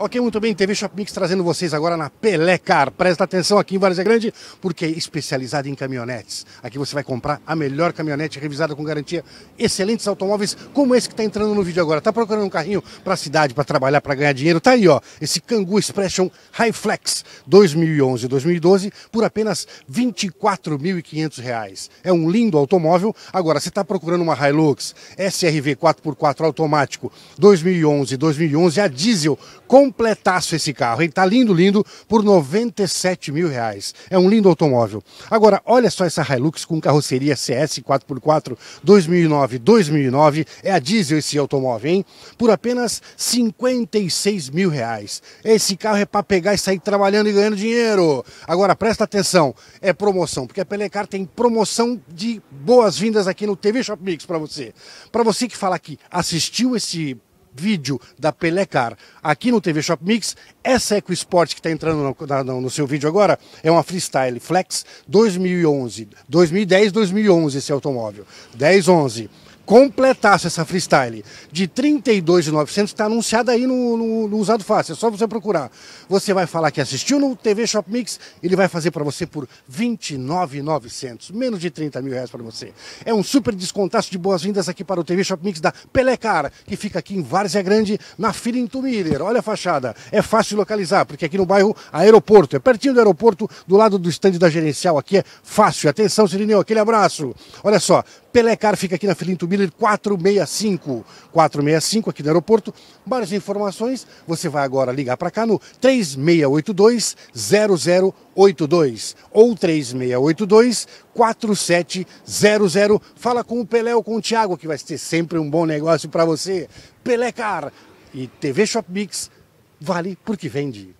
Ok, muito bem, TV Shop Mix trazendo vocês agora na Pelecar. Presta atenção aqui em Várzea Grande, porque é especializada em caminhonetes. Aqui você vai comprar a melhor caminhonete revisada com garantia, excelentes automóveis, como esse que está entrando no vídeo agora. Tá procurando um carrinho para a cidade, para trabalhar, para ganhar dinheiro? Tá aí, ó, esse Kangoo Expression High Flex 2011-2012 por apenas R$ 24.500. É um lindo automóvel. Agora, você está procurando uma Hilux SRV 4x4 automático 2011-2011 a diesel com completaço esse carro, ele Tá lindo, lindo, por 97 mil reais. É um lindo automóvel. Agora, olha só essa Hilux com carroceria CS 4x4 2009, 2009. É a diesel esse automóvel, hein? Por apenas 56 mil reais. Esse carro é para pegar e sair trabalhando e ganhando dinheiro. Agora, presta atenção, é promoção, porque a Pelecar tem promoção de boas-vindas aqui no TV Shop Mix para você. Para você que fala que assistiu esse vídeo da Pelecar aqui no TV Shop Mix. Essa Eco Sport que está entrando no, na, no, seu vídeo agora é uma Freestyle Flex 2011. 2010, 2011 esse automóvel. 10, 11 completasse essa freestyle de 32,900, está anunciada aí no, no, no, Usado Fácil, é só você procurar. Você vai falar que assistiu no TV Shop Mix, ele vai fazer para você por 29,900, menos de 30 mil reais para você. É um super descontaço de boas-vindas aqui para o TV Shop Mix da Pelecar, que fica aqui em Várzea Grande, na Fila Intumiller. Olha a fachada, é fácil de localizar, porque aqui no bairro Aeroporto, é pertinho do aeroporto, do lado do estande da gerencial, aqui é fácil. Atenção, Sirineu, aquele abraço. Olha só, Pelecar fica aqui na Filinto Miller 465. 465 aqui no aeroporto. Mais informações, você vai agora ligar para cá no 3682 0082 ou 3682 4700. Fala com o Pelé ou com o Thiago que vai ter sempre um bom negócio para você. Pelecar e TV Shop Mix vale porque vende.